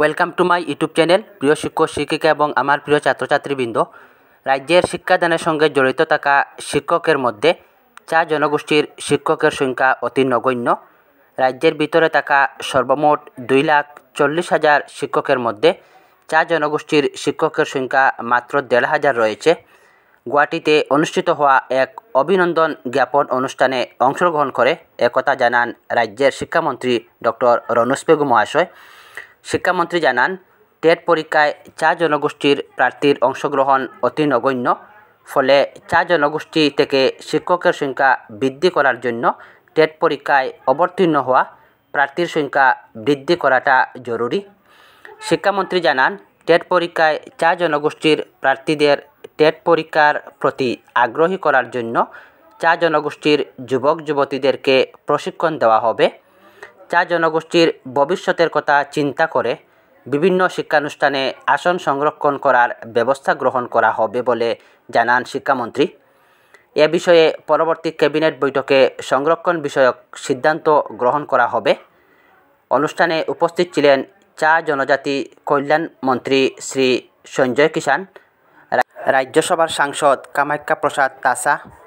welcome to my YouTube channel প্রিয় শিক্ষক শিক্ষিকা এবং আমার প্রিয় ছাত্রছাত্রীবৃন্দ রাজ্যের শিক্ষাদানের সঙ্গে জড়িত থাকা শিক্ষকের মধ্যে চা জনগোষ্ঠীর শিক্ষকের সংখ্যা অতি নগণ্য রাজ্যের ভিতরে থাকা সর্বমোট দুই লাখ চল্লিশ হাজার শিক্ষকের মধ্যে চা জনগোষ্ঠীর শিক্ষকের সংখ্যা মাত্র দেড় হাজার রয়েছে গুয়াহাটিতে অনুষ্ঠিত হওয়া এক অভিনন্দন জ্ঞাপন অনুষ্ঠানে অংশগ্রহণ করে একথা জানান রাজ্যের শিক্ষামন্ত্রী ডক্টর রনস বেগু মহাশয় শিক্ষামন্ত্রী জানান টেট পরীক্ষায় চা জনগোষ্ঠীর প্রার্থীর অংশগ্রহণ অতি নগণ্য ফলে চা জনগোষ্ঠী থেকে শিক্ষকের সংখ্যা বৃদ্ধি করার জন্য টেট পরীক্ষায় অবতীর্ণ হওয়া প্রার্থীর সংখ্যা বৃদ্ধি করাটা জরুরি শিক্ষামন্ত্রী জানান টেট পরীক্ষায় চা জনগোষ্ঠীর প্রার্থীদের টেট পরীক্ষার প্রতি আগ্রহী করার জন্য চা জনগোষ্ঠীর যুবক যুবতীদেরকে প্রশিক্ষণ দেওয়া হবে চা জনগোষ্ঠীর ভবিষ্যতের কথা চিন্তা করে বিভিন্ন শিক্ষানুষ্ঠানে আসন সংরক্ষণ করার ব্যবস্থা গ্রহণ করা হবে বলে জানান শিক্ষামন্ত্রী এ বিষয়ে পরবর্তী ক্যাবিনেট বৈঠকে সংরক্ষণ বিষয়ক সিদ্ধান্ত গ্রহণ করা হবে অনুষ্ঠানে উপস্থিত ছিলেন চা জনজাতি কল্যাণ মন্ত্রী শ্রী সঞ্জয় কিষাণ রাজ্যসভার সাংসদ কামাখ্যা প্রসাদ তাসা